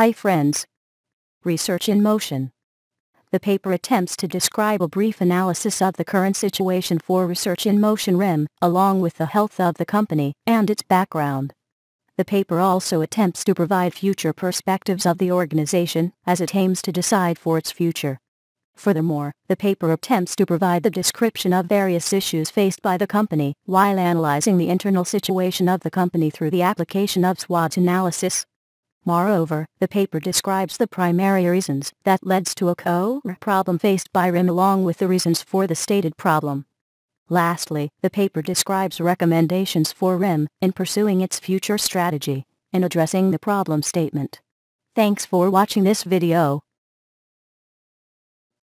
Hi friends. Research in Motion. The paper attempts to describe a brief analysis of the current situation for Research in Motion REM, along with the health of the company and its background. The paper also attempts to provide future perspectives of the organization as it aims to decide for its future. Furthermore, the paper attempts to provide the description of various issues faced by the company while analyzing the internal situation of the company through the application of SWOT analysis, Moreover, the paper describes the primary reasons that leads to a core problem faced by RIM along with the reasons for the stated problem. Lastly, the paper describes recommendations for RIM in pursuing its future strategy in addressing the problem statement. Thanks for watching this video.